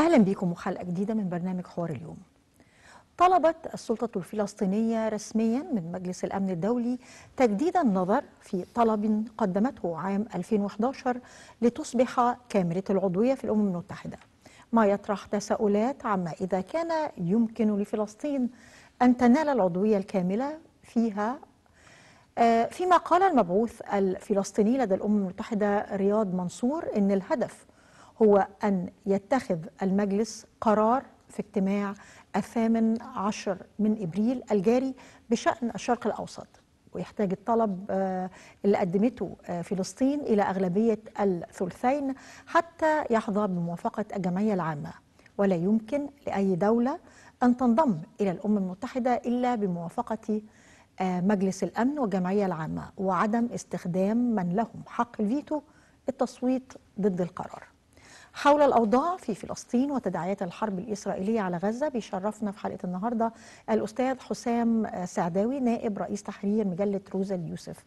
أهلا بكم وحلقة جديدة من برنامج حوار اليوم طلبت السلطة الفلسطينية رسميا من مجلس الأمن الدولي تجديد النظر في طلب قدمته عام 2011 لتصبح كاميرا العضوية في الأمم المتحدة ما يطرح تساؤلات عما إذا كان يمكن لفلسطين أن تنال العضوية الكاملة فيها آه، فيما قال المبعوث الفلسطيني لدى الأمم المتحدة رياض منصور أن الهدف هو أن يتخذ المجلس قرار في اجتماع الثامن عشر من إبريل الجاري بشأن الشرق الأوسط ويحتاج الطلب آه، اللي قدمته آه، فلسطين إلى أغلبية الثلثين حتى يحظى بموافقة الجمعية العامة ولا يمكن لأي دولة أن تنضم إلى الأمم المتحدة إلا بموافقة آه، مجلس الأمن والجمعية العامة وعدم استخدام من لهم حق الفيتو التصويت ضد القرار حول الأوضاع في فلسطين وتداعيات الحرب الإسرائيلية على غزة بيشرفنا في حلقة النهاردة الأستاذ حسام سعداوي نائب رئيس تحرير مجلة روزا اليوسف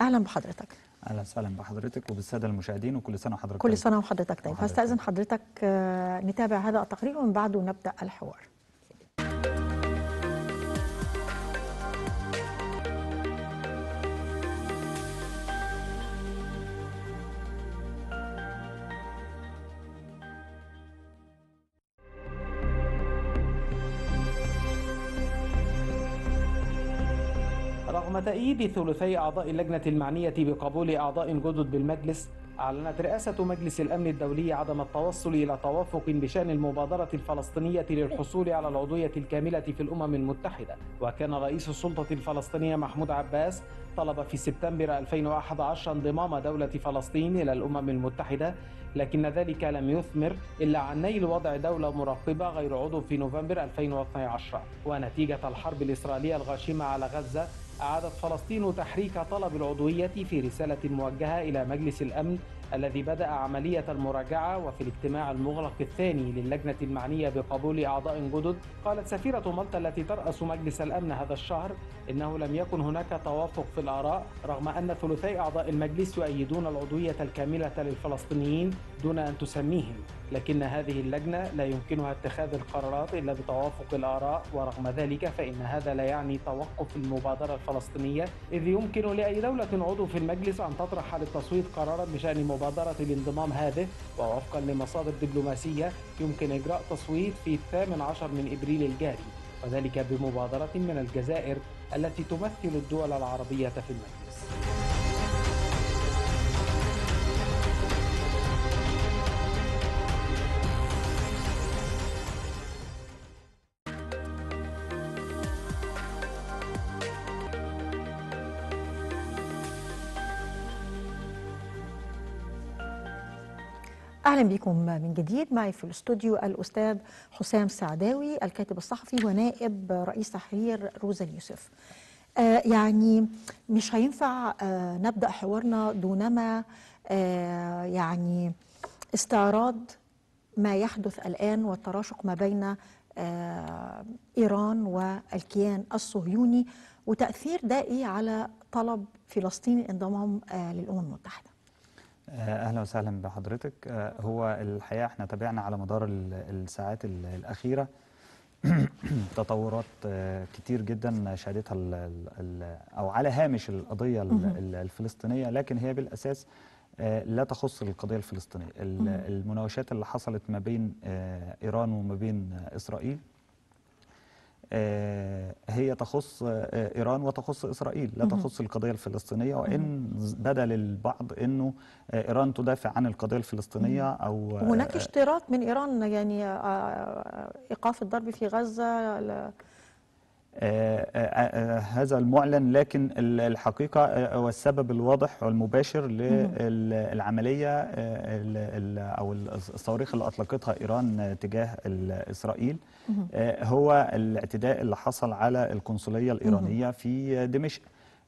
أهلا بحضرتك اهلا وسهلا بحضرتك وبالساده المشاهدين وكل سنه وحضرتك كل سنه وحضرتك طيب هستاذن حضرتك آه، نتابع هذا التقرير ومن بعده نبدا الحوار تأييد ثلثي أعضاء اللجنة المعنية بقبول أعضاء جدد بالمجلس أعلنت رئاسة مجلس الأمن الدولي عدم التوصل إلى توافق بشأن المبادرة الفلسطينية للحصول على العضوية الكاملة في الأمم المتحدة وكان رئيس السلطة الفلسطينية محمود عباس طلب في سبتمبر 2011 انضمام دولة فلسطين إلى الأمم المتحدة لكن ذلك لم يثمر إلا عن نيل وضع دولة مراقبة غير عضو في نوفمبر 2012 ونتيجة الحرب الإسرائيلية الغاشمة على غزة أعادت فلسطين تحريك طلب العضوية في رسالة موجهة إلى مجلس الأمن الذي بدأ عملية المراجعة وفي الاجتماع المغلق الثاني للجنة المعنية بقبول أعضاء جدد قالت سفيرة مالطا التي ترأس مجلس الأمن هذا الشهر إنه لم يكن هناك توافق في الآراء رغم أن ثلثي أعضاء المجلس يؤيدون العضوية الكاملة للفلسطينيين دون أن تسميهم لكن هذه اللجنة لا يمكنها اتخاذ القرارات إلا بتوافق الآراء ورغم ذلك فإن هذا لا يعني توقف المبادرة الفلسطينية إذ يمكن لأي دولة عضو في المجلس أن تطرح للتصويت قرارا بشأن مبادرة الانضمام هذه ووفقا لمصادر دبلوماسية يمكن إجراء تصويت في الثامن عشر من إبريل الجاري وذلك بمبادرة من الجزائر التي تمثل الدول العربية في المجلس اهلا بكم من جديد معي في الاستوديو الاستاذ حسام سعداوي الكاتب الصحفي ونائب رئيس تحرير روزا اليوسف. آه يعني مش هينفع آه نبدا حوارنا دونما آه يعني استعراض ما يحدث الان والتراشق ما بين آه، ايران والكيان الصهيوني وتاثير ايه على طلب فلسطين الانضمام آه، للامم المتحده. آه، اهلا وسهلا بحضرتك آه، هو الحقيقه احنا تابعنا على مدار الساعات الاخيره تطورات آه، كتير جدا شهدتها او على هامش القضيه الفلسطينيه لكن هي بالاساس لا تخص القضيه الفلسطينيه المناوشات اللي حصلت ما بين ايران وما بين اسرائيل آه، هي تخص آه، آه، إيران وتخص إسرائيل لا تخص القضية الفلسطينية وإن بدا للبعض أنه إيران تدافع عن القضية الفلسطينية أو هناك اشتراك من إيران يعني إيقاف الضرب في غزة هذا المعلن لكن الحقيقة والسبب الواضح والمباشر للعملية أو الصواريخ اللي أطلقتها إيران تجاه إسرائيل آه، هو الاعتداء اللي حصل على القنصلية الإيرانية في دمشق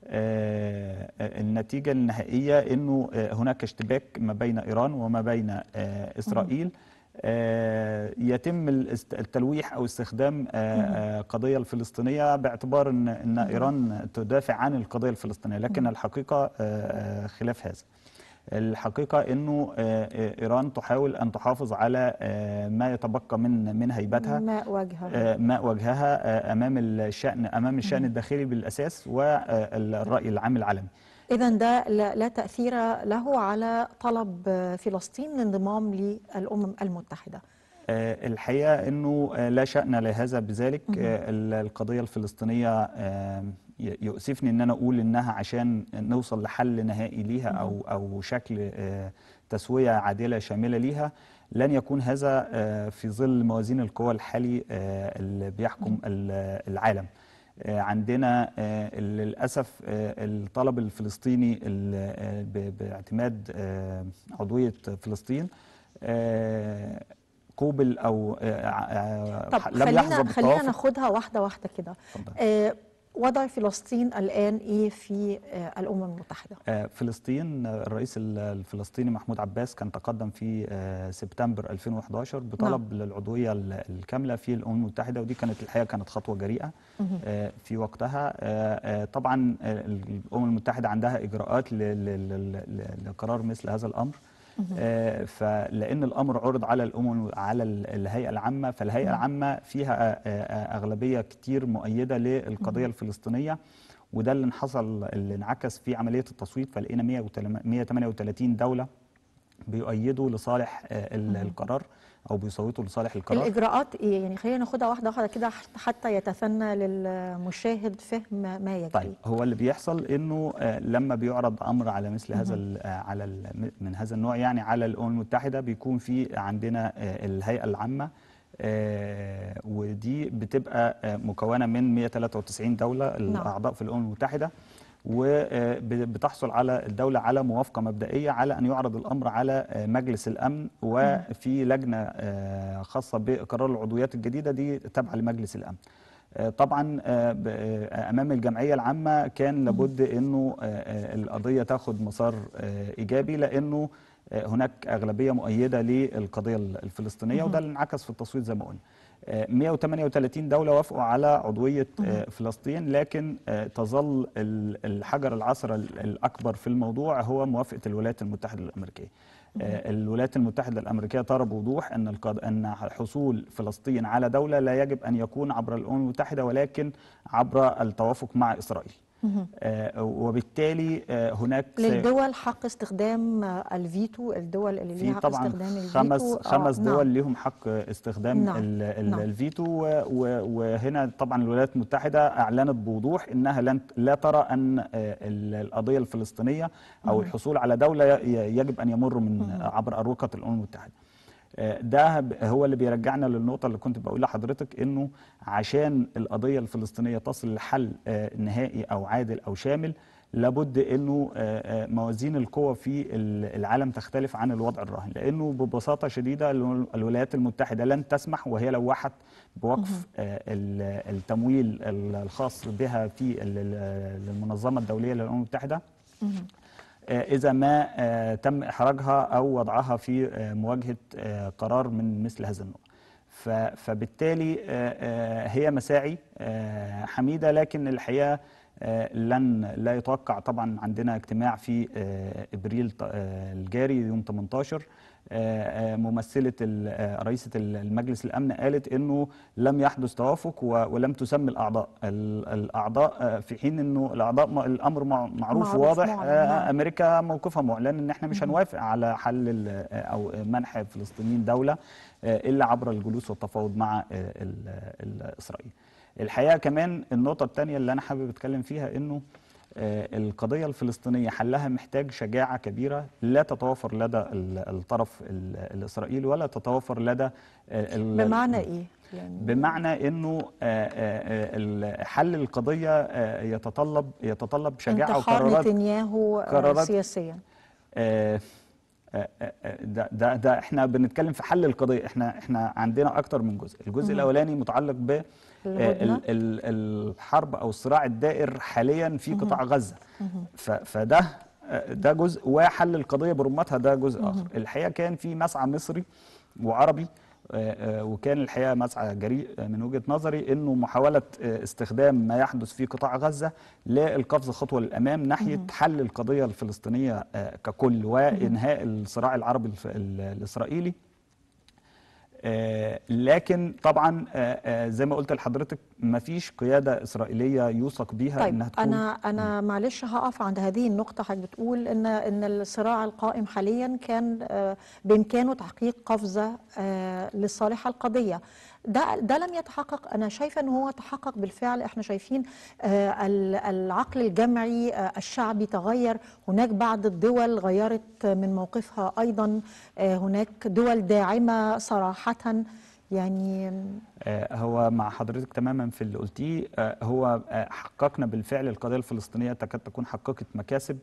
آه، آه، النتيجة النهائية أنه هناك اشتباك ما بين إيران وما بين إسرائيل يتم التلويح أو استخدام القضية الفلسطينية باعتبار أن إيران تدافع عن القضية الفلسطينية لكن الحقيقة خلاف هذا الحقيقة أنه آه، آه، إيران تحاول أن تحافظ على آه، ما يتبقى من من هيبتها ماء وجهها ماء وجهها أمام الشأن أمام الشأن الداخلي بالأساس والرأي العام العالمي إذا ده لا تأثير له على طلب فلسطين للانضمام للأمم المتحدة الحقيقة أنه لا شأن لهذا بذلك القضية الفلسطينية يؤسفني ان انا اقول انها عشان نوصل لحل نهائي ليها او او شكل آه، تسويه عادله شامله ليها لن يكون هذا آه، في ظل موازين القوى الحالي آه، اللي بيحكم العالم عندنا للاسف الطلب الفلسطيني باعتماد عضويه فلسطين قوبل او لم يحظى خلينا ناخدها واحده واحده كده وضع فلسطين الآن إيه في آه، الأمم المتحدة؟ آه، فلسطين آه، الرئيس الفلسطيني محمود عباس كان تقدم في سبتمبر 2011 بطلب نعم. للعضوية الكاملة في الأمم المتحدة ودي كانت الحقيقة كانت خطوة جريئة في وقتها طبعا الأمم المتحدة عندها إجراءات لقرار مثل هذا الأمر آه، فلأن الأمر عرض على الأمم على الهيئة العامة فالهيئة العامة فيها آه، آه، أغلبية كتير مؤيدة للقضية الفلسطينية وده اللي حصل اللي انعكس في عملية التصويت فلقينا 138 دولة بيؤيدوا لصالح القرار او بيصوتوا لصالح القرار الاجراءات ايه يعني خلينا ناخدها واحده واحده كده حتى يتثنى للمشاهد فهم ما يجري طيب هو اللي بيحصل انه آه، لما بيعرض امر على مثل هذا آه، على من هذا النوع يعني على الامم المتحده بيكون في عندنا آه، الهيئه العامه ودي بتبقى مكونه من 193 دوله نعم. الاعضاء في الامم المتحده وبتحصل على الدولة على موافقة مبدئية على أن يعرض الأمر على مجلس الأمن وفي لجنة آه، خاصة بقرار العضويات الجديدة دي تابعة لمجلس الأمن آه، طبعا آه، امام الجمعيه العامه كان لابد انه القضيه تاخد مسار ايجابي لانه هناك اغلبيه مؤيده للقضيه الفلسطينيه وده اللي انعكس في التصويت زي ما قلنا 138 دولة وافقوا على عضوية آه، فلسطين لكن آه، تظل الحجر العصر الأكبر في الموضوع هو موافقة الولايات المتحدة الأمريكية آه، الولايات المتحدة الأمريكية ترى بوضوح أن أن حصول فلسطين على دولة لا يجب أن يكون عبر الأمم المتحدة ولكن عبر التوافق مع إسرائيل آه، وبالتالي آه، هناك للدول حق استخدام آه، الفيتو الدول اللي ليها حق استخدام الفيتو خمس خمس نعم. دول نعم. ليهم حق استخدام نعم. نعم. الفيتو وهنا طبعا الولايات المتحده اعلنت بوضوح انها لن لا ترى ان القضيه الفلسطينيه او الحصول على دوله يجب ان يمر من عبر اروقه الامم المتحده ده هو اللي بيرجعنا للنقطة اللي كنت بقول لحضرتك انه عشان القضية الفلسطينية تصل لحل آه، نهائي او عادل او شامل لابد انه آه، آه، موازين القوى في العالم تختلف عن الوضع الراهن لانه ببساطه شديده الولايات المتحده لن تسمح وهي لوحت بوقف التمويل الخاص بها في المنظمه الدوليه للامم المتحده آه، إذا ما آه، تم إحراجها أو وضعها في آه، مواجهة قرار من مثل هذا النوع فبالتالي هي مساعي حميدة لكن الحقيقة لن لا يتوقع طبعا عندنا اجتماع في ابريل الجاري يوم 18 آه، آه، ممثله آه، رئيسه المجلس الامن قالت انه لم يحدث توافق ولم تسمي الاعضاء الاعضاء في حين انه الاعضاء الامر معروف وواضح نعم. امريكا موقفها معلن ان احنا مش هنوافق على حل او منح الفلسطينيين دوله الا عبر الجلوس والتفاوض مع الاسرائيل الحقيقه كمان النقطه الثانيه اللي انا حابب اتكلم فيها انه آه، القضية الفلسطينية حلها محتاج شجاعة كبيرة لا تتوافر لدى الطرف الإسرائيلي ولا تتوافر لدى آه، بمعنى إيه؟ يعني بمعنى انه آه، حل القضيه يتطلب يتطلب شجاعه وقرارات نتنياهو سياسيا آه، آه، آه، ده, ده, ده احنا بنتكلم في حل القضيه احنا احنا عندنا اكتر من جزء الجزء الاولاني متعلق ب الحرب او الصراع الدائر حاليا في قطاع غزه فده ده جزء وحل القضيه برمتها ده جزء اخر الحقيقه كان في مسعى مصري وعربي آه، آه، وكان الحقيقه مسعى جريء من وجهه نظري انه محاوله آه، استخدام ما يحدث في قطاع غزه للقفز خطوه للامام ناحيه حل القضيه الفلسطينيه ككل وانهاء الصراع العربي الاسرائيلي آه، لكن طبعا آه، آه، زي ما قلت لحضرتك مفيش قياده اسرائيليه يوثق بيها طيب انها تكون انا انا معلش هقف عند هذه النقطه حضرتك بتقول ان ان الصراع القائم حاليا كان بامكانه تحقيق قفزه لصالح القضيه ده ده لم يتحقق انا شايفه ان هو تحقق بالفعل احنا شايفين آه، العقل الجمعي آه، الشعبي تغير هناك بعض الدول غيرت من موقفها ايضا آه، هناك دول داعمه صراحه يعني هو مع حضرتك تماما في اللي قلتيه هو حققنا بالفعل القضيه الفلسطينيه تكاد تكون حققت مكاسب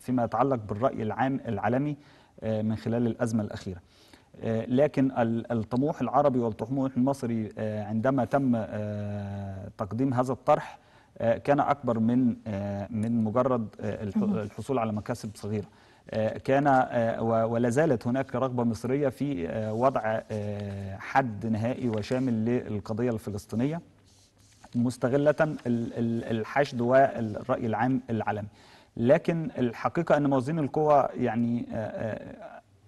فيما يتعلق بالراي العام العالمي من خلال الازمه الاخيره آه، لكن الطموح العربي والطموح المصري آه، عندما تم آه، تقديم هذا الطرح كان اكبر من من مجرد الحصول على مكاسب صغيره كان ولا زالت هناك رغبه مصريه في وضع حد نهائي وشامل للقضيه الفلسطينيه مستغله الحشد والراي العام العالمي لكن الحقيقه ان موازين القوى يعني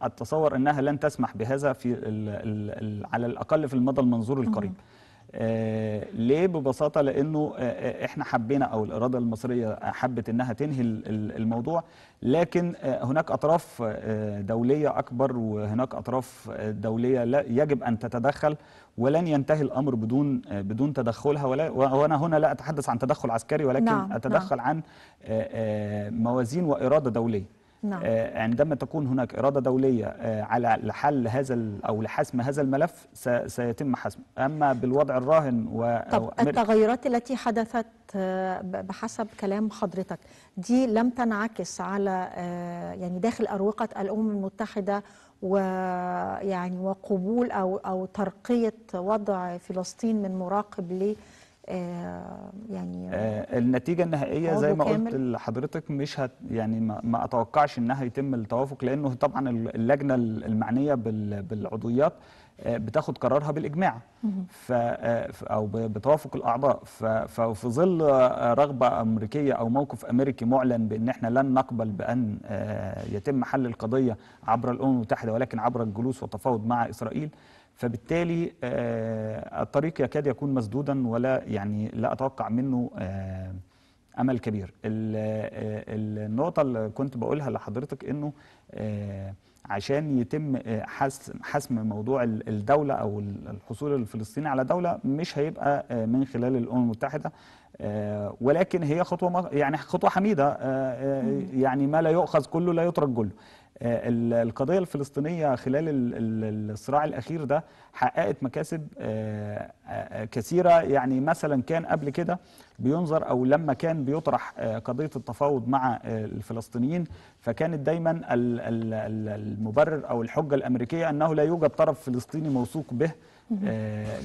أتصور أنها لن تسمح بهذا في الـ الـ على الأقل في المدى المنظور القريب آه ليه ببساطة لأنه آه،, آه احنا حبينا أو الإرادة المصرية حبت أنها تنهي الموضوع لكن آه هناك أطراف آه، دولية أكبر وهناك أطراف آه، دولية لا يجب أن تتدخل ولن ينتهي الأمر بدون بدون تدخلها ولا وأنا هنا لا أتحدث عن تدخل عسكري ولكن نعم, نعم. أتدخل نعم. عن موازين وإرادة دولية نعم. آه، عندما تكون هناك إرادة دولية آه، على لحل هذا أو لحسم هذا الملف سيتم حسمه أما بالوضع الراهن و طب التغيرات التي حدثت آه، بحسب كلام حضرتك دي لم تنعكس على يعني داخل أروقة الأمم المتحدة ويعني وقبول أو أو ترقية وضع فلسطين من مراقب ل آه، يعني آه، النتيجه النهائيه زي ما قلت لحضرتك مش هت يعني ما اتوقعش انها يتم التوافق لانه طبعا اللجنه المعنيه بالعضويات آه، بتاخد قرارها بالاجماع ف او بتوافق الاعضاء ففي ظل رغبه امريكيه او موقف امريكي معلن بان احنا لن نقبل بان يتم حل القضيه عبر الامم المتحده ولكن عبر الجلوس والتفاوض مع اسرائيل فبالتالي آه، الطريق يكاد يكون مسدودا ولا يعني لا اتوقع منه آه، امل كبير آه، النقطه اللي كنت بقولها لحضرتك انه عشان يتم حسم موضوع الدوله او الحصول الفلسطيني على دوله مش هيبقى من خلال الامم المتحده ولكن هي خطوه يعني خطوه حميده يعني ما لا يؤخذ كله لا يترك كله آه، القضية الفلسطينية خلال الصراع الأخير ده حققت مكاسب آه، آه، كثيرة يعني مثلا كان قبل كده بينظر أو لما كان بيطرح قضية التفاوض مع الفلسطينيين فكانت دايما المبرر أو الحجة الأمريكية أنه لا يوجد طرف فلسطيني موثوق به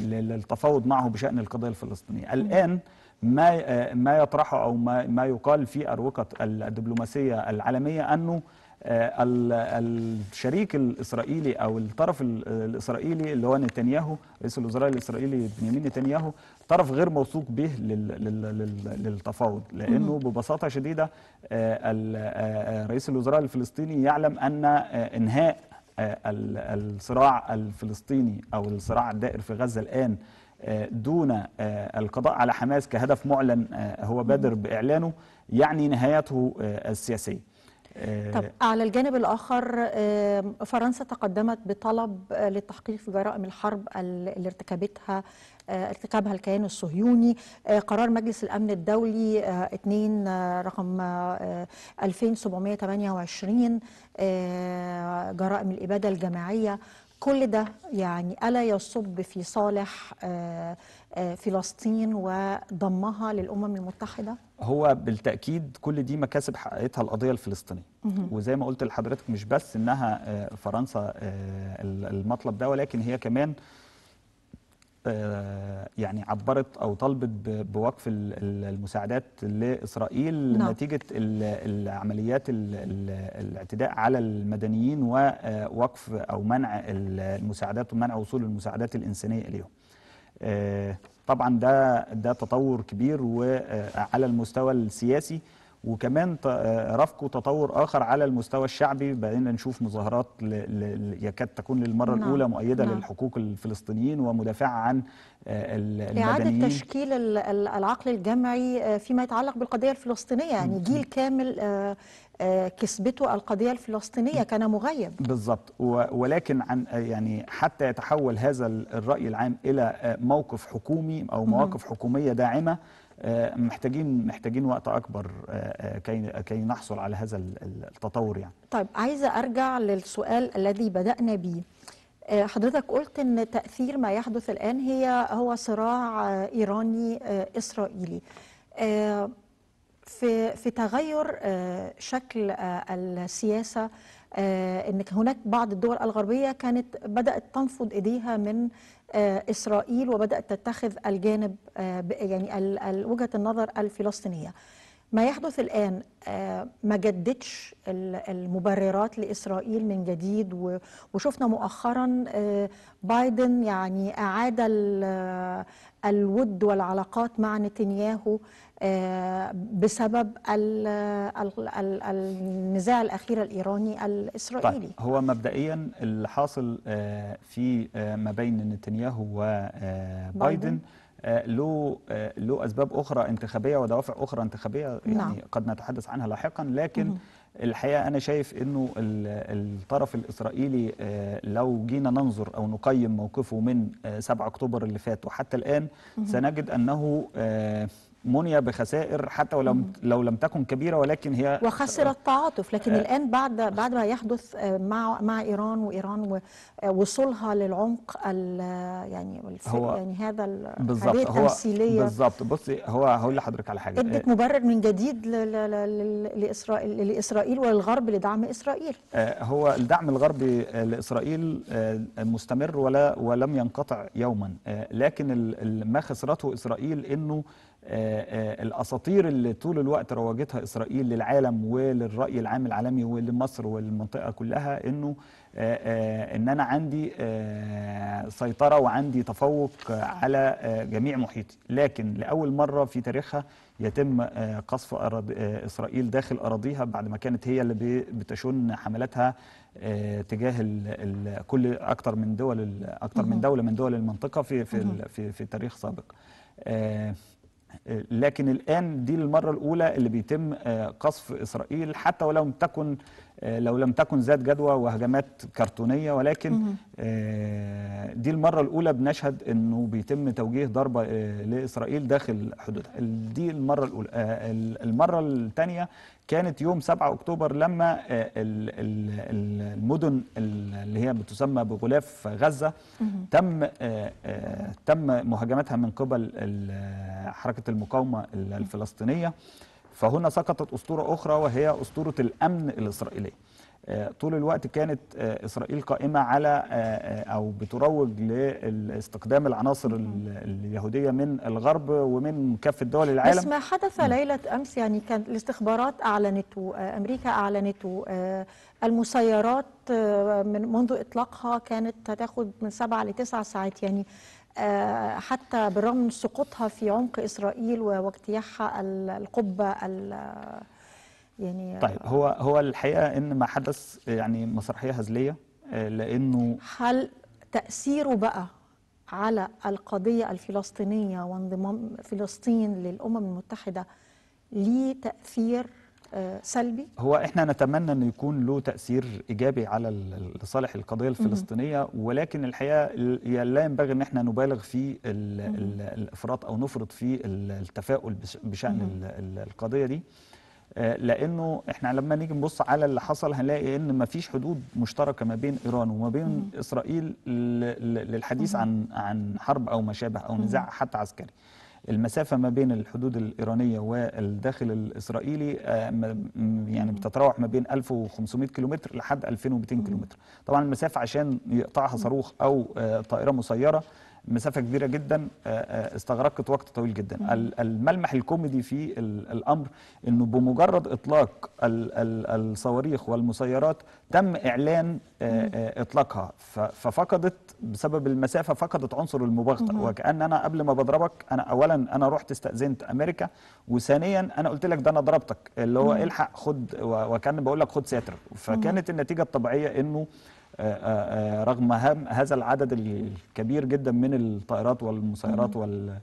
للتفاوض معه بشأن القضية الفلسطينية الآن ما ما يطرحه أو ما يقال في أروقة الدبلوماسية العالمية أنه آه، الشريك الإسرائيلي أو الطرف الإسرائيلي اللي هو نتنياهو رئيس الوزراء الإسرائيلي بنيامين نتنياهو طرف غير موثوق به للتفاوض لأنه ببساطة شديدة آه، آه، رئيس الوزراء الفلسطيني يعلم أن إنهاء الصراع الفلسطيني أو الصراع الدائر في غزة الآن دون القضاء على حماس كهدف معلن هو بادر بإعلانه يعني نهايته السياسية آه، طب على الجانب الآخر آه، فرنسا تقدمت بطلب للتحقيق آه، في جرائم الحرب اللي ارتكبتها ارتكبها الكيان الصهيوني قرار مجلس الأمن الدولي 2 رقم 2728 جرائم الإبادة الجماعية كل ده يعني ألا يصب في صالح آه، فلسطين وضمها للامم المتحده هو بالتاكيد كل دي مكاسب حققتها القضيه الفلسطينيه وزي ما قلت لحضرتك مش بس انها آه، فرنسا آه، المطلب ده ولكن هي كمان يعني عبرت او طلبت بوقف المساعدات لاسرائيل نعم. نتيجه العمليات الاعتداء على المدنيين ووقف او منع المساعدات ومنع وصول المساعدات الانسانيه اليهم. آه، طبعا ده ده تطور كبير وعلى آه، المستوى السياسي وكمان آه، رافقه تطور اخر على المستوى الشعبي بقينا نشوف مظاهرات يكاد تكون للمره نعم. الاولى مؤيده نعم. للحقوق الفلسطينيين ومدافعه عن المدنيين اعاده تشكيل العقل الجمعي فيما يتعلق بالقضيه الفلسطينيه يعني جيل كامل آه، كسبته القضيه الفلسطينيه كان مغيب بالظبط ولكن عن يعني حتى يتحول هذا الراي العام الى آه، موقف حكومي او مواقف حكوميه داعمه آه، محتاجين محتاجين وقت اكبر كي كي نحصل على هذا التطور يعني طيب عايزه ارجع للسؤال الذي بدانا به حضرتك قلت ان تاثير ما يحدث الان هي هو صراع ايراني اسرائيلي في في تغير آه، شكل آه، السياسه آه، ان هناك بعض الدول الغربيه كانت بدات تنفض ايديها من اسرائيل وبدات تتخذ الجانب يعني وجهه النظر الفلسطينيه ما يحدث الآن ما جددش المبررات لإسرائيل من جديد وشفنا مؤخرا بايدن يعني أعاد الود والعلاقات مع نتنياهو آه، بسبب ال ال ال النزاع الأخير الإيراني الإسرائيلي طيب هو مبدئيا اللي حاصل آه، في آه، ما بين نتنياهو وبايدن له له اسباب اخرى انتخابيه ودوافع اخرى انتخابيه يعني نعم. قد نتحدث عنها لاحقا لكن الحقيقه انا شايف انه الطرف الاسرائيلي لو جينا ننظر او نقيم موقفه من 7 اكتوبر اللي فات وحتى الان سنجد انه مني بخسائر حتى ولو لو لم تكن كبيره ولكن هي وخسر التعاطف لكن آه الان بعد بعد ما يحدث آه، مع مع ايران وايران ووصولها آه، للعمق آه، يعني هو يعني هذا بالظبط هو بالظبط بصي هو هقول لحضرتك على حاجه ادت مبرر من جديد لاسرائيل لاسرائيل وللغرب لدعم اسرائيل آه هو الدعم الغربي لاسرائيل مستمر ولا ولم ينقطع يوما لكن ما خسرته اسرائيل انه آه، آه، الاساطير اللي طول الوقت روجتها اسرائيل للعالم وللراي العام العالمي ولمصر وللمنطقه كلها انه آه، ان انا عندي سيطره وعندي تفوق على جميع محيطي لكن لاول مره في تاريخها يتم قصف أراضي اسرائيل داخل اراضيها بعد ما كانت هي اللي بتشن حملاتها تجاه كل اكثر من دول اكثر من دوله من دول المنطقه في في في, في تاريخ سابق لكن الآن دي المرة الأولى اللي بيتم آه، قصف إسرائيل حتى ولو تكن آه، لو لم تكن ذات جدوى وهجمات كرتونية ولكن آه، دي المرة الأولى بنشهد أنه بيتم توجيه ضربة لإسرائيل داخل حدودها دي المرة الأولى المرة الثانية كانت يوم 7 اكتوبر لما آه، المدن اللي هي بتسمى بغلاف غزه تم آه، آه، تم مهاجمتها من قبل حركه المقاومه الفلسطينيه فهنا سقطت اسطوره اخرى وهي اسطوره الامن الاسرائيلي آه، طول الوقت كانت آه، إسرائيل قائمة على آه، أو بتروج لاستخدام العناصر اليهودية من الغرب ومن كافة دول العالم بس ما حدث ليلة أمس يعني كان الاستخبارات أعلنته أمريكا أعلنته المسيرات من منذ إطلاقها كانت هتاخد من سبعة لتسعة ساعات يعني حتى بالرغم من سقوطها في عمق إسرائيل واجتياحها القبة يعني طيب هو هو الحقيقه ان ما حدث يعني مسرحيه هزليه آه، لانه هل تاثيره بقى على القضيه الفلسطينيه وانضمام فلسطين للامم المتحده ليه تاثير آه، سلبي؟ هو احنا نتمنى انه يكون له تاثير ايجابي على لصالح القضيه الفلسطينيه ولكن الحقيقه لا ينبغي ان احنا نبالغ في الافراط او نفرط في التفاؤل بشان القضيه دي آه، لانه احنا لما نيجي نبص على اللي حصل هنلاقي ان مفيش حدود مشتركه ما بين ايران وما بين مم. اسرائيل للحديث مم. عن عن حرب او ما شابه او نزاع حتى عسكري المسافة ما بين الحدود الإيرانية والداخل الإسرائيلي آه، يعني بتتراوح ما بين 1500 كيلومتر لحد 2200 كيلومتر طبعا المسافة عشان يقطعها صاروخ أو آه، طائرة مسيرة مسافه كبيره جدا آه، آه، استغرقت وقت طويل جدا الملمح الكوميدي في الامر انه بمجرد اطلاق الصواريخ والمسيرات تم اعلان آه، اطلاقها ففقدت بسبب المسافه فقدت عنصر المباغته وكان انا قبل ما بضربك انا اولا انا رحت استاذنت امريكا وثانيا انا قلت لك ده انا ضربتك اللي هو الحق خد وكان بقول لك خد ساتر فكانت النتيجه الطبيعيه انه آه، آه، آه، رغم هذا العدد الكبير جدا من الطائرات والمسيرات وال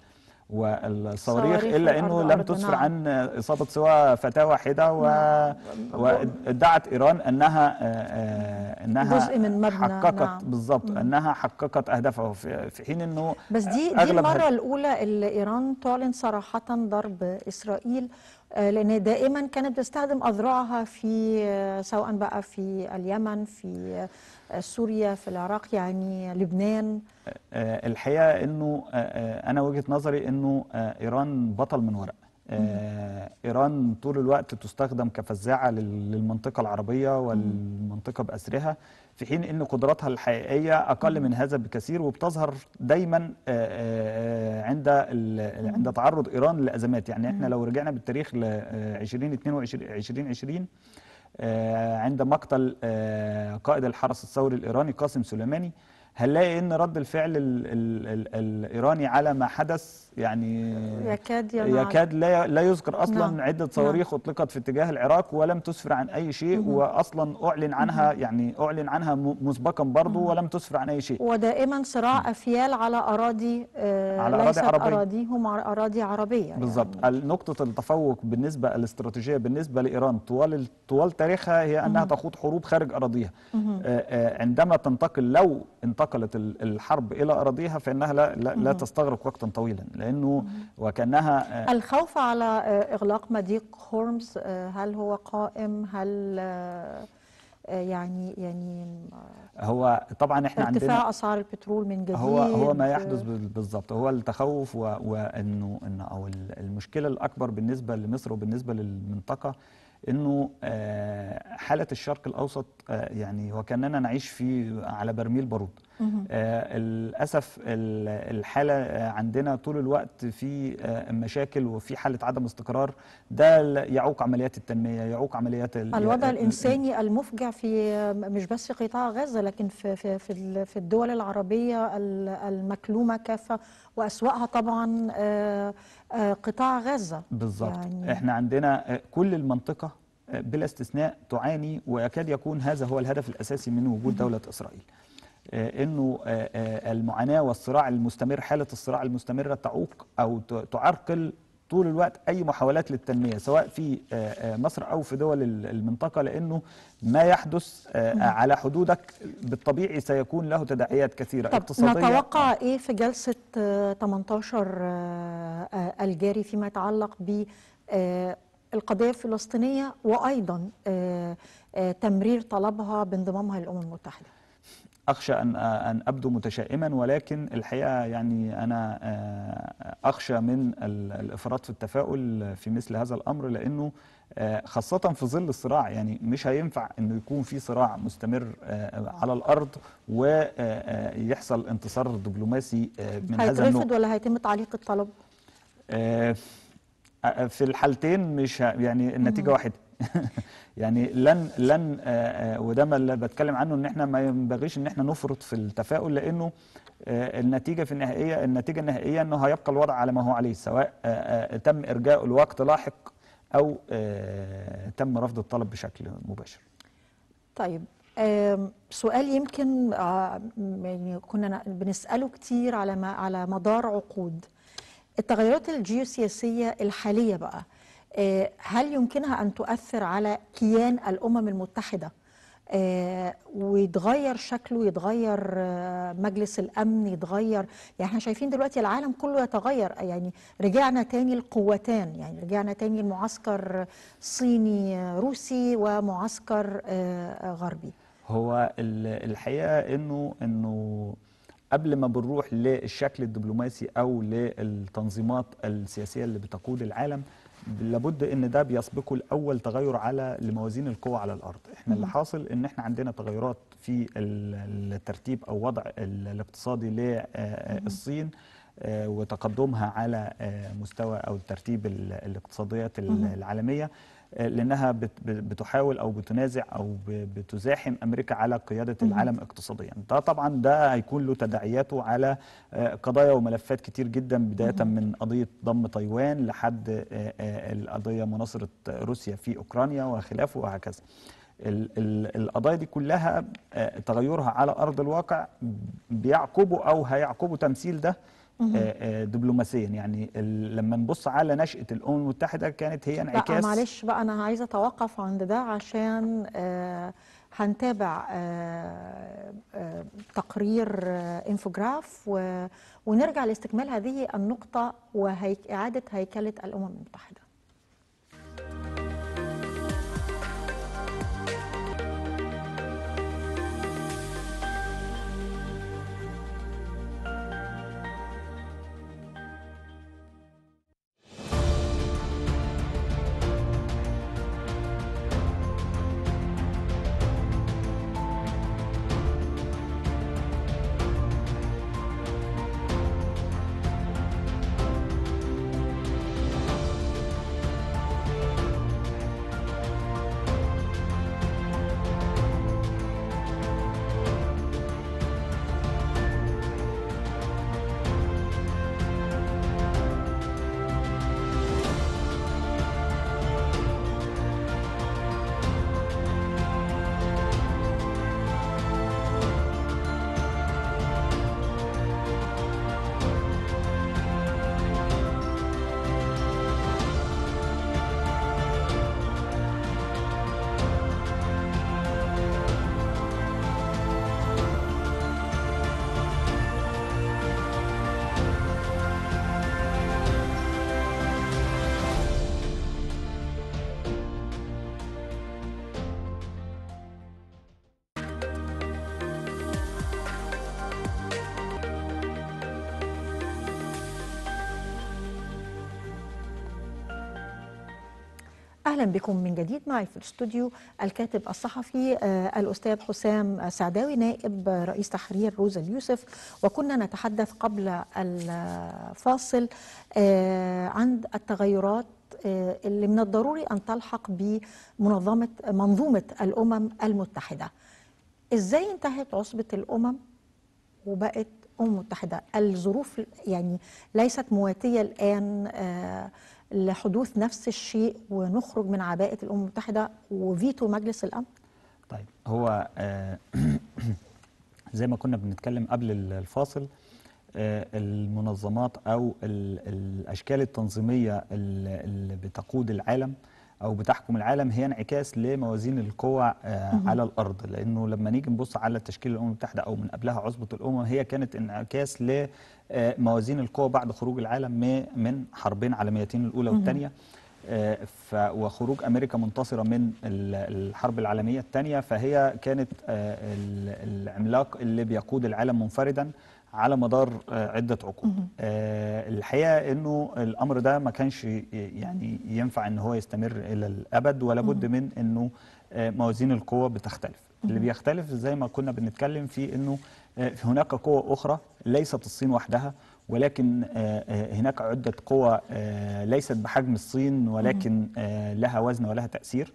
والصواريخ الا انه لم تسفر عن اصابه سوى فتاه واحده و... نعم. وادعت ايران انها انها جزء من مبنى حققت نعم. بالظبط انها حققت اهدافها في حين انه بس دي دي المره هد... الاولى اللي ايران تعلن صراحه ضرب اسرائيل آه، لان دائما كانت بتستخدم اذرعها في آه، سواء بقى في اليمن في آه، سوريا في العراق يعني لبنان الحقيقه انه انا وجهه نظري انه ايران بطل من ورق آه، إيران طول الوقت تستخدم كفزاعة للمنطقة العربية والمنطقة بأسرها في حين أن قدراتها الحقيقية أقل من هذا بكثير وبتظهر دايما آه، آه، عند عند تعرض إيران لأزمات يعني إحنا لو رجعنا بالتاريخ ل 2022 2020 عند مقتل قائد الحرس الثوري الإيراني قاسم سليماني هنلاقي ان رد الفعل الـ الـ الـ الايراني على ما حدث يعني يكاد يكاد لا لا يذكر اصلا نعم. عده صواريخ نعم. اطلقت في اتجاه العراق ولم تسفر عن اي شيء مم. واصلا اعلن عنها مم. يعني اعلن عنها مسبقا برضه ولم تسفر عن اي شيء ودائما صراع مم. أفيال على أراضي آه على أراضي عربية أراضيهم أراضي عربية بالظبط يعني. نقطة التفوق بالنسبة الاستراتيجية بالنسبة لإيران طوال طوال تاريخها هي أنها تخوض حروب خارج أراضيها آه آه عندما تنتقل لو انتقل انتقلت الحرب إلى أراضيها فإنها لا, لا, لا تستغرق وقتا طويلا لأنه وكأنها آه، الخوف على آه، إغلاق مضيق هورمز آه، هل هو قائم هل يعني يعني هو طبعا احنا ارتفاع عندنا اسعار البترول من جديد هو هو ما يحدث بالظبط هو التخوف وانه ان او المشكله الاكبر بالنسبه لمصر وبالنسبه للمنطقه انه حاله الشرق الاوسط يعني وكاننا نعيش في على برميل بارود آه، للاسف الحاله آه، عندنا طول الوقت في آه، مشاكل وفي حاله عدم استقرار ده يعوق عمليات التنميه يعوق عمليات الوضع الانساني المفجع في مش بس في قطاع غزه لكن في في في, في الدول العربيه المكلومه كافه واسواقها طبعا قطاع غزه بالظبط يعني احنا عندنا كل المنطقه بلا استثناء تعاني ويكاد يكون هذا هو الهدف الأساسي من وجود دولة إسرائيل آه، انه آه، آه، المعاناه والصراع المستمر حاله الصراع المستمره تعوق او تعرقل طول الوقت اي محاولات للتنميه سواء في مصر او في دول المنطقه لانه ما يحدث على حدودك بالطبيعي سيكون له تداعيات كثيره طب اقتصاديه نتوقع ايه في جلسه 18 الجاري فيما يتعلق ب القضية الفلسطينية وأيضا تمرير طلبها بانضمامها للأمم المتحدة أخشى أن آه، أن أبدو متشائما ولكن الحقيقة يعني أنا آه، أخشى من الإفراط في التفاؤل في مثل هذا الأمر لأنه آه، خاصة في ظل الصراع يعني مش هينفع انه يكون في صراع مستمر على الارض ويحصل انتصار دبلوماسي من هذا النوع هيترفض ولا هيتم تعليق الطلب؟ في الحالتين مش يعني النتيجة واحدة يعني لن لن آه، آه، وده ما اللي بتكلم عنه ان احنا ما ينبغيش ان احنا نفرط في التفاؤل لانه آه، النتيجه في النهائيه النتيجه النهائيه انه هيبقى الوضع على ما هو عليه سواء تم ارجاء الوقت لاحق او تم رفض الطلب بشكل مباشر طيب سؤال يمكن يعني كنا بنساله كتير على ما على مدار عقود التغيرات الجيوسياسيه الحاليه بقى آه، هل يمكنها أن تؤثر على كيان الأمم المتحدة آه، ويتغير شكله يتغير آه، مجلس الأمن يتغير يعني احنا شايفين دلوقتي العالم كله يتغير يعني رجعنا تاني القوتان يعني رجعنا تاني المعسكر صيني روسي ومعسكر غربي هو الحقيقة انه انه قبل ما بنروح للشكل الدبلوماسي او للتنظيمات السياسية اللي بتقود العالم لابد ان ده بيسبقه الاول تغير على لموازين القوى على الارض احنا اللي حاصل ان احنا عندنا تغيرات في الترتيب او وضع الاقتصادي للصين آه، آه، آه، وتقدمها على مستوى او ترتيب الاقتصاديات العالميه آه، لانها بتحاول او بتنازع او بتزاحم امريكا على قياده العالم اقتصاديا ده طبعا ده هيكون له تداعياته على آه، قضايا وملفات كتير جدا بدايه من قضيه ضم تايوان لحد آه، القضيه مناصره روسيا في اوكرانيا وخلافه وهكذا القضايا دي كلها تغيرها على ارض الواقع بيعقبوا او هيعقبوا تمثيل ده آه، آه، دبلوماسيا يعني لما نبص على نشأة الأمم المتحدة كانت هي انعكاس معلش بقى أنا عايزة أتوقف عند ده عشان آه، هنتابع تقرير انفوجراف ونرجع لاستكمال هذه النقطة وإعادة هيكلة الأمم المتحدة اهلا بكم من جديد معي في الاستوديو الكاتب الصحفي آه، الاستاذ حسام سعداوي نائب رئيس تحرير روزا اليوسف وكنا نتحدث قبل الفاصل آه، عن التغيرات آه، اللي من الضروري ان تلحق بمنظمه منظومه الامم المتحده. ازاي انتهت عصبه الامم وبقت امم متحده؟ الظروف يعني ليست مواتيه الان لحدوث نفس الشيء ونخرج من عباءة الأمم المتحدة وفيتو مجلس الأمن؟ طيب هو آه، زي ما كنا بنتكلم قبل الفاصل آه، المنظمات أو الأشكال التنظيمية اللي بتقود العالم او بتحكم العالم هي انعكاس لموازين القوى آه، على الارض لانه لما نيجي نبص على تشكيل الامم المتحده او من قبلها عصبه الامم هي كانت انعكاس لموازين آه، القوى بعد خروج العالم من حربين عالميتين الاولى والثانيه آه، وخروج امريكا منتصره من الحرب العالميه الثانيه فهي كانت العملاق اللي بيقود العالم منفردا على مدار آه، عدة عقود آه، الحقيقة أنه الأمر ده ما كانش آه، يعني ينفع أن هو يستمر إلى الأبد ولا بد من أنه موازين القوة بتختلف اللي بيختلف زي ما كنا بنتكلم في أنه هناك قوة أخرى ليست الصين وحدها ولكن هناك عدة قوى ليست بحجم الصين ولكن لها وزن ولها تأثير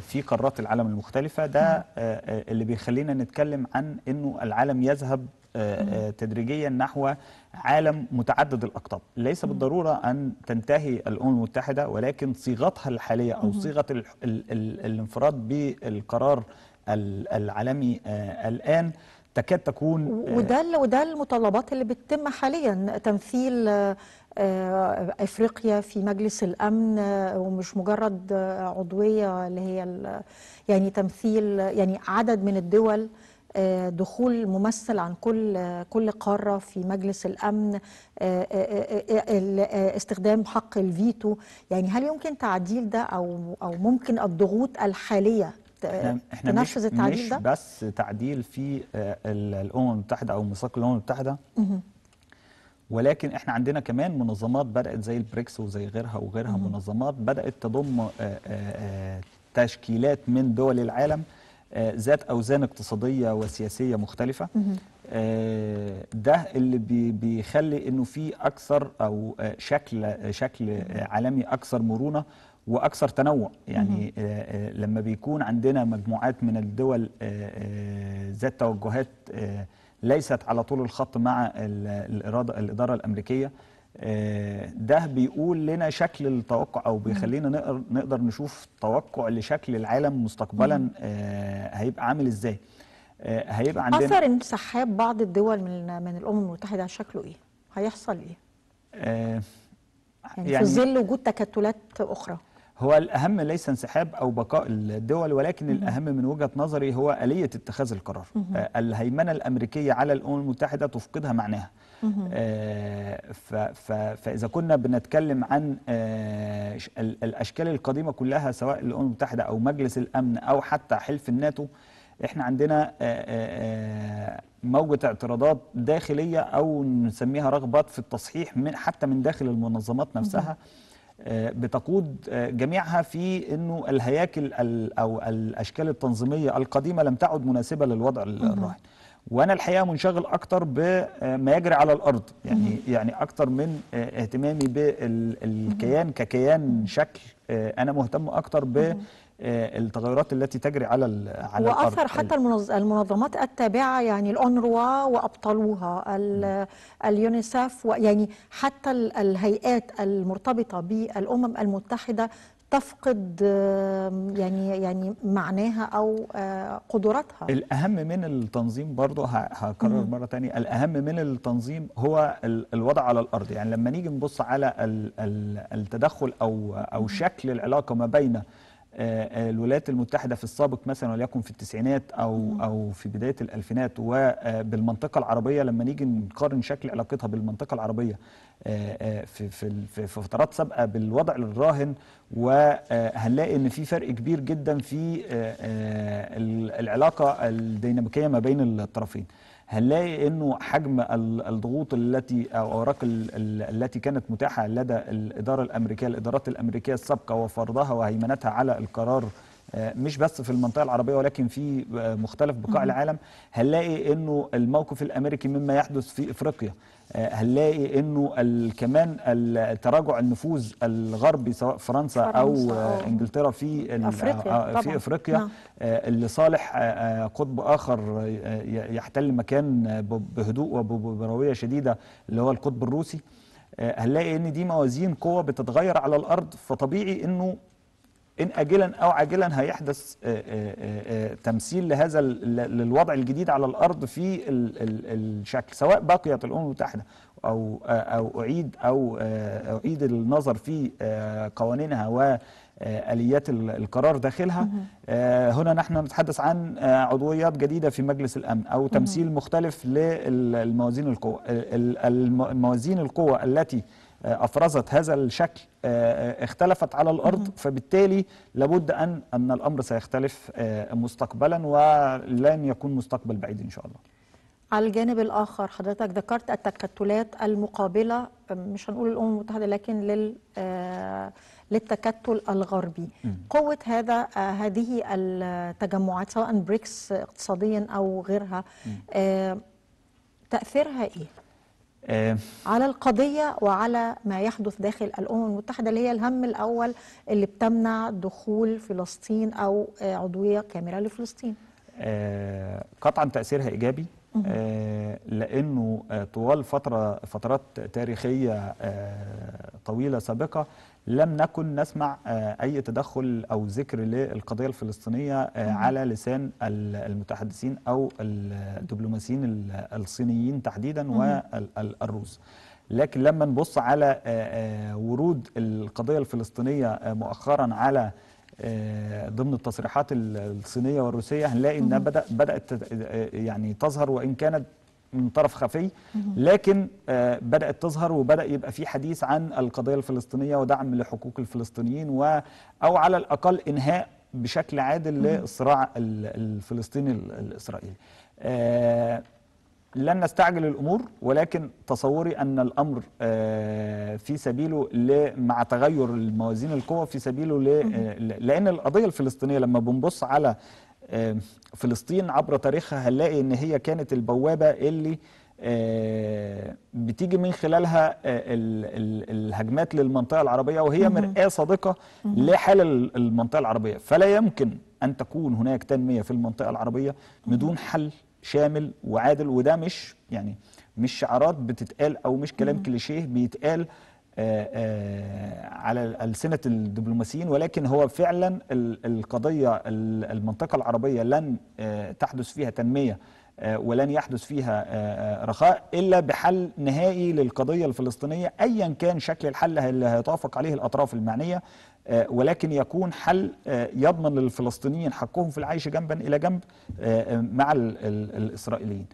في قارات العالم المختلفة ده اللي بيخلينا نتكلم عن أنه العالم يذهب آه، آه، تدريجيا نحو عالم متعدد الأقطاب ليس بالضرورة أن تنتهي الأمم المتحدة ولكن صيغتها الحالية أو صيغة الانفراد بالقرار العالمي آه، الآن تكاد تكون وده وده المطالبات اللي بتتم حاليا تمثيل افريقيا في مجلس الامن ومش مجرد عضويه اللي هي يعني تمثيل يعني عدد من الدول آه، دخول ممثل عن كل آه، كل قاره في مجلس الامن آه، استخدام حق الفيتو يعني هل يمكن تعديل ده او او ممكن الضغوط الحاليه احنا تنفذ التعديل ده مش بس تعديل في الامم المتحده او ميثاق الامم المتحده ولكن احنا عندنا كمان منظمات بدات زي البريكس وزي غيرها وغيرها منظمات بدات تضم تشكيلات من دول العالم آه، ذات أوزان اقتصادية وسياسية مختلفة آه، ده اللي بيخلي انه في اكثر او آه، شكل شكل عالمي اكثر مرونه واكثر تنوع يعني لما بيكون عندنا مجموعات من الدول ذات توجهات ليست على طول الخط مع الاراده الاداره الامريكيه ده بيقول لنا شكل التوقع او بيخلينا نقدر نقدر نشوف توقع لشكل العالم مستقبلا آه، هيبقى عامل ازاي آه، هيبقى عندنا اثر انسحاب بعض الدول من من الامم المتحده شكله ايه هيحصل ايه آه، يعني, يعني في ظل وجود تكتلات اخرى هو الأهم ليس انسحاب أو بقاء الدول ولكن الأهم من وجهة نظري هو آلية اتخاذ القرار آه، الهيمنة الأمريكية على الأمم المتحدة تفقدها معناها آه، فإذا كنا بنتكلم عن آه، الأشكال القديمة كلها سواء الأمم المتحدة أو مجلس الأمن أو حتى حلف الناتو احنا عندنا موجة اعتراضات داخلية أو نسميها رغبات في التصحيح من حتى من داخل المنظمات نفسها آه، بتقود آه، جميعها في انه الهياكل او الاشكال التنظيميه القديمه لم تعد مناسبه للوضع الراهن وانا الحقيقه منشغل اكتر بما آه، يجري على الارض يعني يعني اكتر من اهتمامي بالكيان ككيان شكل انا مهتم اكتر ب آه، التغيرات التي تجري على على واثر حتى المنظمات التابعه يعني الاونروا وابطلوها اليونيسف يعني حتى الهيئات المرتبطه بالامم المتحده تفقد يعني يعني معناها او آه، قدراتها الاهم من التنظيم برضه هكرر مره ثانيه الاهم من التنظيم هو الوضع على الارض يعني لما نيجي نبص على التدخل او او شكل العلاقه ما بين آه، الولايات المتحده في السابق مثلا وليكن في التسعينات او او في بدايه الالفينات وبالمنطقه آه، العربيه لما نيجي نقارن شكل علاقتها بالمنطقه العربيه آه، في في في فترات سابقه بالوضع الراهن وهنلاقي ان في فرق كبير جدا في العلاقه الديناميكيه ما بين الطرفين هنلاقي انه حجم الضغوط التي او اوراق التي كانت متاحه لدى الاداره الامريكيه الادارات الامريكيه السابقه وفرضها وهيمنتها على القرار آه، مش بس في المنطقه العربيه ولكن في آه، مختلف بقاع العالم هنلاقي انه الموقف الامريكي مما يحدث في افريقيا آه، هنلاقي انه كمان تراجع النفوذ الغربي سواء فرنسا او انجلترا في افريقيا في افريقيا نعم. لصالح قطب اخر يحتل مكان بهدوء وبرويه شديده اللي هو القطب الروسي هنلاقي ان دي موازين قوه بتتغير على الارض فطبيعي انه إن أجلا أو عاجلا هيحدث آه، آه، آه، تمثيل لهذا للوضع الجديد على الأرض في الشكل سواء بقيت الأمم المتحدة أو أو أعيد أو أعيد النظر في قوانينها و آليات القرار داخلها هنا نحن نتحدث عن عضويات جديدة في مجلس الأمن أو تمثيل مختلف للموازين القوى الموازين القوى التي آه، افرزت هذا الشكل آه، آه، اختلفت على الارض فبالتالي لابد ان ان الامر سيختلف مستقبلا ولن يكون مستقبل بعيد ان شاء الله. على الجانب الاخر حضرتك ذكرت التكتلات المقابله مش هنقول الامم المتحده لكن لل للتكتل الغربي م. قوة هذا آه هذه التجمعات سواء بريكس اقتصاديا أو غيرها آه تأثيرها إيه؟ آه، على القضية وعلى ما يحدث داخل الأمم المتحدة اللي هي الهم الأول اللي بتمنع دخول فلسطين أو آه، عضوية كاملة لفلسطين آه، قطعا تأثيرها إيجابي لأنه طوال فترة فترات تاريخية طويلة سابقة لم نكن نسمع آه، أي تدخل أو ذكر للقضية الفلسطينية آه، على لسان المتحدثين أو الدبلوماسيين الصينيين تحديدا والروس لكن لما نبص على آه، ورود القضية الفلسطينية مؤخرا على ضمن التصريحات الصينية والروسية هنلاقي انها بدأت يعني تظهر وإن كانت من طرف خفي لكن آه، بدأت تظهر وبدأ يبقى في حديث عن القضية الفلسطينية ودعم لحقوق الفلسطينيين و أو على الأقل إنهاء بشكل عادل للصراع الفلسطيني الإسرائيلي آه، لن نستعجل الأمور ولكن تصوري أن الأمر آه، في سبيله ل... مع تغير الموازين القوى في سبيله ل... لأن القضية الفلسطينية لما بنبص على فلسطين عبر تاريخها هنلاقي ان هي كانت البوابه اللي آه، بتيجي من خلالها آه، الهجمات للمنطقه العربيه وهي مرآه صادقه لحال المنطقه العربيه فلا يمكن ان تكون هناك تنميه في المنطقه العربيه بدون حل شامل وعادل وده مش يعني مش شعارات بتتقال او مش كلام كليشيه بيتقال آه، آه، على ألسنة الدبلوماسيين ولكن هو فعلا القضية المنطقة العربية لن آه، تحدث فيها تنمية ولن يحدث فيها رخاء إلا بحل نهائي للقضية الفلسطينية أيا كان شكل الحل اللي هيتوافق عليه الأطراف المعنية ولكن يكون حل يضمن للفلسطينيين حقهم في العيش جنبا إلى جنب مع الإسرائيليين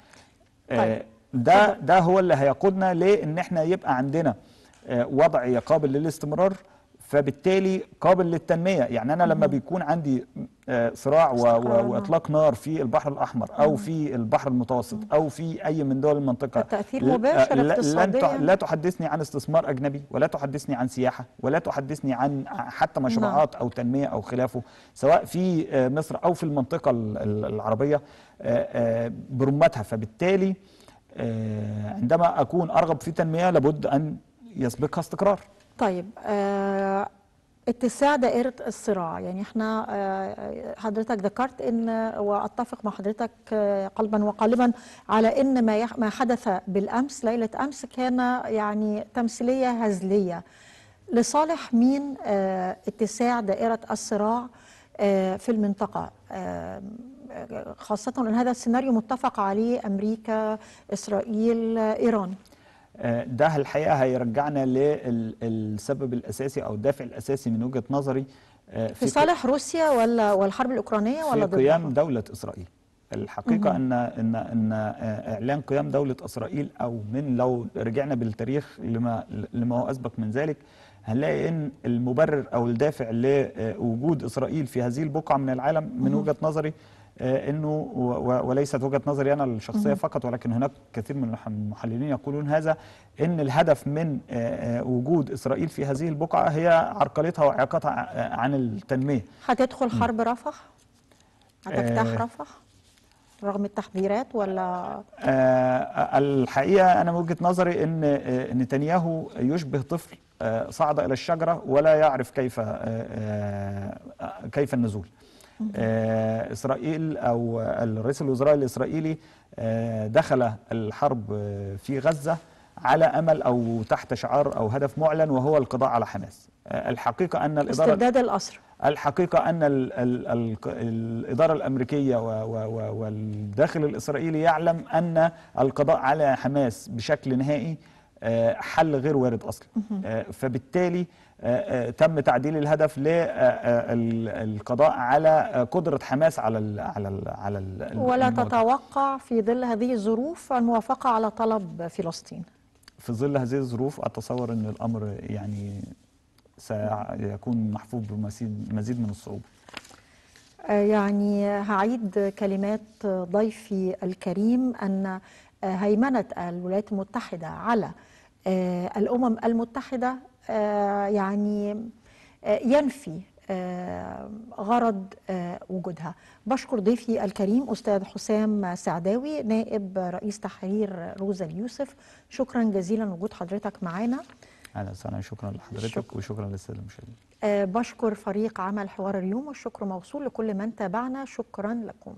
طيب. ده ده هو اللي هيقودنا لان احنا يبقى عندنا آه، وضع قابل للاستمرار فبالتالي قابل للتنميه يعني انا لما بيكون عندي آه، صراع نعم. واطلاق نار في البحر الاحمر او في البحر المتوسط او في اي من دول المنطقه تاثير آه، مباشر لا, لا تحدثني عن استثمار اجنبي ولا تحدثني عن سياحه ولا تحدثني عن حتى نعم. مشروعات او تنميه او خلافه سواء في مصر او في المنطقه العربيه برمتها فبالتالي عندما اكون ارغب في تنميه لابد ان يسبقها استقرار طيب آه اتساع دائرة الصراع يعني احنا آه، حضرتك ذكرت ان واتفق مع حضرتك آه، قلبا وقالبا على ان ما ما حدث بالامس ليلة امس كان يعني تمثيلية هزلية لصالح مين آه، اتساع دائرة الصراع في المنطقة خاصة ان هذا السيناريو متفق عليه امريكا اسرائيل ايران آه، ده الحقيقه هيرجعنا للسبب الاساسي او الدافع الاساسي من وجهه نظري آه، في, في صالح روسيا ولا والحرب الاوكرانيه ولا في قيام دوله اسرائيل الحقيقه ان ان ان آه، اعلان قيام دوله اسرائيل او من لو رجعنا بالتاريخ لما لما هو اسبق من ذلك هنلاقي ان المبرر او الدافع لوجود اسرائيل في هذه البقعه من العالم من وجهه نظري آه، انه وليست وجهه نظري انا الشخصيه فقط ولكن هناك كثير من المحللين يقولون هذا ان الهدف من آه، آه، وجود اسرائيل في هذه البقعه هي عرقلتها واعاقتها عن التنميه هتدخل حرب رفح هتفتح رفح رغم التحذيرات ولا آه الحقيقه انا من وجهه نظري ان نتنياهو يشبه طفل صعد الى الشجره ولا يعرف كيف كيف النزول آه، إسرائيل أو الرئيس الوزراء الإسرائيلي آه، دخل الحرب آه، في غزة على أمل أو تحت شعار أو هدف معلن وهو القضاء على حماس الحقيقة أن الإدارة استرداد الأسرى الحقيقة أن الـ الـ الـ الإدارة الأمريكية والداخل الإسرائيلي يعلم أن القضاء على حماس بشكل نهائي حل غير وارد أصلا فبالتالي آه، آه، تم تعديل الهدف للقضاء آه، على قدره حماس على الـ على الـ على الـ ولا تتوقع في ظل هذه الظروف الموافقه على طلب فلسطين في ظل هذه الظروف اتصور ان الامر يعني سيكون محفوظ بمزيد من الصعوبه يعني هعيد كلمات ضيفي الكريم ان هيمنه الولايات المتحده على الامم المتحده آه، يعني آه، ينفي آه، غرض وجودها بشكر ضيفي الكريم أستاذ حسام سعداوي نائب رئيس تحرير روزا اليوسف شكرا جزيلا وجود حضرتك معانا أهلا وسهلا شكرا لحضرتك شكرا. وشكرا للسيد المشاهدين بشكر فريق عمل حوار اليوم والشكر موصول لكل من تابعنا شكرا لكم